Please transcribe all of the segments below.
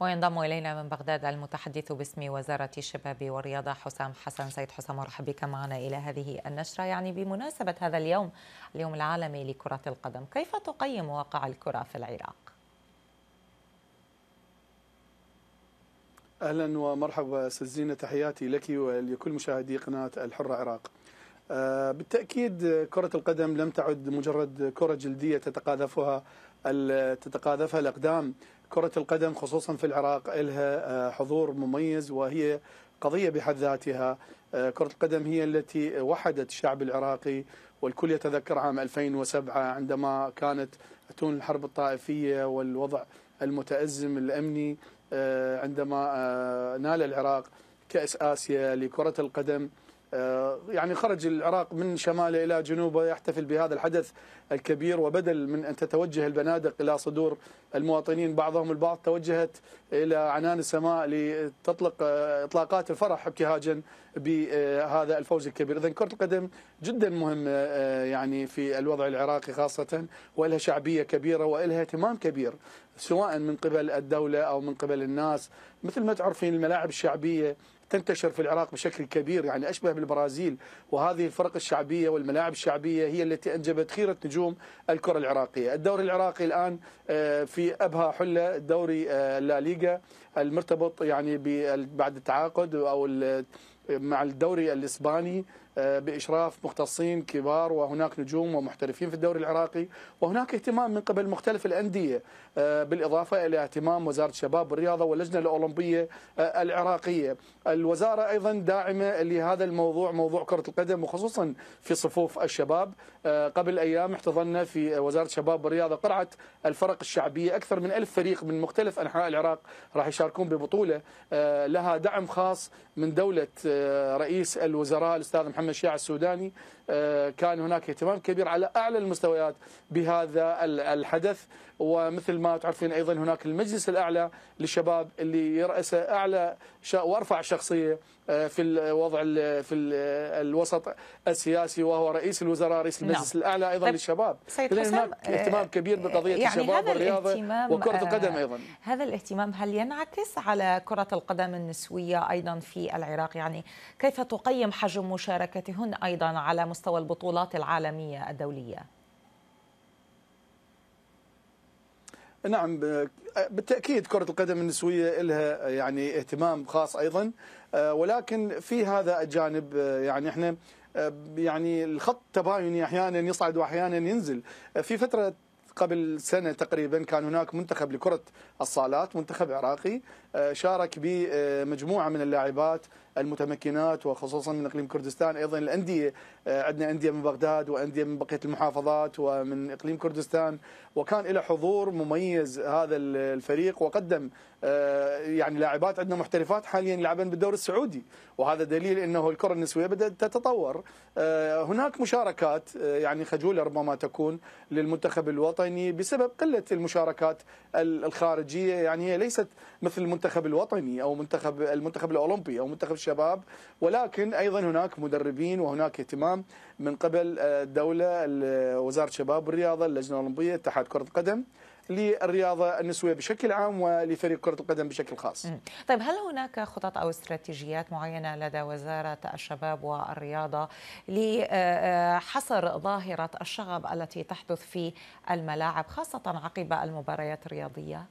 وينضم إلينا من بغداد المتحدث باسم وزارة الشباب والرياضة حسام حسن سيد حسام مرحب بك معنا إلى هذه النشرة يعني بمناسبة هذا اليوم اليوم العالمي لكرة القدم كيف تقيم واقع الكرة في العراق؟ اهلا ومرحبا استاذ تحياتي لك ولكل مشاهدي قناه الحره عراق. آه، بالتاكيد كره القدم لم تعد مجرد كره جلديه تتقاذفها تتقاذفها الاقدام كرة القدم خصوصا في العراق لها آه، حضور مميز وهي قضية بحد ذاتها آه، كرة القدم هي التي وحدت الشعب العراقي والكل يتذكر عام 2007 عندما كانت تون الحرب الطائفية والوضع المتأزم الأمني آه، عندما نال العراق كأس آسيا لكرة القدم آه، يعني خرج العراق من شماله إلى جنوبه يحتفل بهذا الحدث الكبير وبدل من أن تتوجه البنادق إلى صدور المواطنين بعضهم البعض توجهت إلى عنان السماء لتطلق آه، إطلاقات الفرح ابتهاجا بهذا الفوز الكبير إذا كرة القدم جدا مهم آه، يعني في الوضع العراقي خاصة ولها شعبية كبيرة ولها اهتمام كبير سواء من قبل الدولة أو من قبل الناس مثل ما تعرفين الملاعب الشعبية تنتشر في العراق بشكل كبير يعني أشبه بالبرازيل وهذه الفرق الشعبية والملاعب الشعبية هي التي أنجبت خيرة نجوم الكرة العراقية الدوري العراقي الآن آه، في أبهى حلة دوري آه، ليغا المرتبط يعني بعد التعاقد أو مع الدوري الإسباني آه، بإشراف مختصين كبار وهناك نجوم ومحترفين في الدوري العراقي وهناك اهتمام من قبل مختلف الأندية آه، بالإضافة إلى اهتمام وزارة الشباب والرياضة واللجنة الأولمبية آه، العراقية الوزارة أيضا داعمة لهذا الموضوع موضوع كرة القدم وخصوصا في صفوف الشباب قبل أيام احتضنا في وزارة الشباب والرياضة قرعة الفرق الشعبية أكثر من ألف فريق من مختلف أنحاء العراق راح يشاركون ببطولة لها دعم خاص من دولة رئيس الوزراء الأستاذ محمد محمد الشيع السوداني آه، كان هناك اهتمام كبير على أعلى المستويات بهذا الحدث ومثل ما تعرفين أيضا هناك المجلس الأعلى للشباب اللي يرأسه أعلى وأرفع شخصية آه، في الوضع في الوسط السياسي وهو رئيس الوزراء رئيس نعم. المجلس نعم. الاعلى ايضا طيب للشباب هناك آه، اهتمام كبير بقضيه يعني الشباب والرياضه وكره آه، القدم ايضا هذا الاهتمام هل ينعكس على كره القدم النسويه ايضا في العراق يعني كيف تقيم حجم مشاركتهن ايضا على مستوى البطولات العالميه الدوليه نعم بالتاكيد كره القدم النسويه لها يعني اهتمام خاص ايضا آه، ولكن في هذا الجانب آه، يعني احنا آه، يعني الخط تبايني احيانا يصعد واحيانا ينزل في فتره قبل سنة تقريبا كان هناك منتخب لكرة الصالات منتخب عراقي آه، شارك بمجموعة من اللاعبات المتمكنات وخصوصا من اقليم كردستان ايضا الانديه آه، عندنا انديه من بغداد وانديه من بقيه المحافظات ومن اقليم كردستان وكان له حضور مميز هذا الفريق وقدم آه، يعني لاعبات عندنا محترفات حاليا يلعبن بالدوري السعودي وهذا دليل انه الكره النسويه بدات تتطور هناك مشاركات يعني خجوله ربما تكون للمنتخب الوطني الوطني بسبب قله المشاركات الخارجيه يعني هي ليست مثل المنتخب الوطني او منتخب المنتخب الاولمبي او منتخب الشباب ولكن ايضا هناك مدربين وهناك اهتمام من قبل آه، الدوله وزاره الشباب والرياضه اللجنه الاولمبيه اتحاد كره القدم للرياضه النسويه بشكل عام ولفريق كره القدم بشكل خاص. طيب هل هناك خطط او استراتيجيات معينه لدى وزاره الشباب والرياضه لحصر ظاهره الشغب التي تحدث في الملاعب خاصه عقب المباريات الرياضيه؟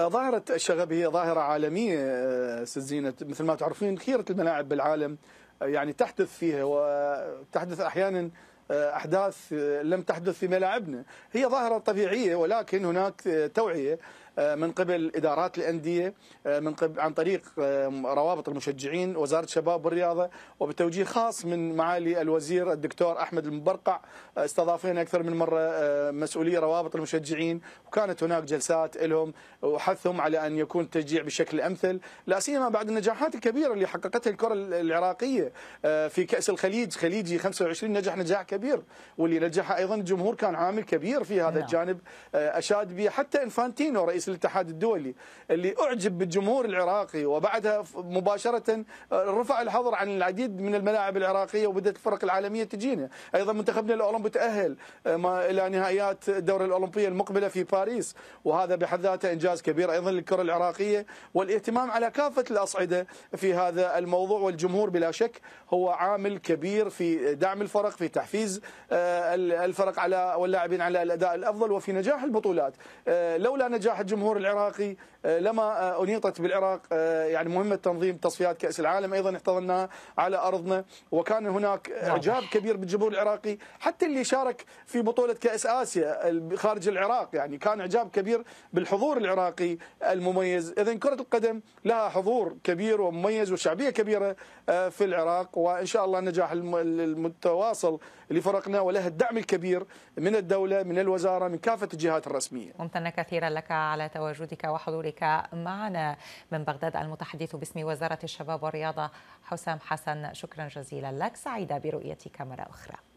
ظاهرة الشغب هي ظاهرة عالمية ست زينة مثل ما تعرفين كثيرة الملاعب بالعالم يعني تحدث فيها وتحدث أحيانا آه، احداث آه، لم تحدث في ملاعبنا هي ظاهره طبيعيه ولكن هناك آه، توعيه آه، من قبل ادارات الانديه آه، من قبل عن طريق آه، روابط المشجعين وزاره الشباب والرياضه وبتوجيه خاص من معالي الوزير الدكتور احمد المبرقع استضافينا اكثر من مره مسؤولي روابط المشجعين وكانت هناك جلسات لهم وحثهم على ان يكون التشجيع بشكل امثل لا سيما بعد النجاحات الكبيره اللي حققتها الكره العراقيه في كاس الخليج خليجي 25 نجح نجاح كبير واللي نجح ايضا الجمهور كان عامل كبير في هذا نعم. الجانب اشاد به حتى انفانتينو رئيس رئيس الاتحاد الدولي اللي اعجب بالجمهور العراقي وبعدها مباشره آه، رفع الحظر عن العديد من الملاعب العراقيه وبدات الفرق العالميه تجينا ايضا منتخبنا الاولمبي تاهل آه، الى نهائيات الدورة الاولمبيه المقبله في باريس وهذا بحد ذاته انجاز كبير ايضا للكره العراقيه والاهتمام على كافه الاصعده في هذا الموضوع والجمهور بلا شك هو عامل كبير في دعم الفرق في تحفيز آه، الفرق على واللاعبين على الاداء الافضل وفي نجاح البطولات لولا نجاح الجمهور الجمهور العراقي آه، لما آه، انيطت بالعراق آه، يعني مهمه تنظيم تصفيات كاس العالم ايضا احتضناها على ارضنا وكان هناك نعم. اعجاب كبير بالجمهور العراقي حتى اللي شارك في بطوله كاس اسيا خارج العراق يعني كان اعجاب كبير بالحضور العراقي المميز اذا كره القدم لها حضور كبير ومميز وشعبيه كبيره في العراق وان شاء الله النجاح المتواصل لفرقنا ولها الدعم الكبير من الدوله من الوزاره من كافه الجهات الرسميه ممتنه كثيرا لك على على تواجدك وحضورك معنا من بغداد المتحدث باسم وزارة الشباب والرياضة حسام حسن شكرا جزيلا لك سعيدة برؤيتك مرة أخرى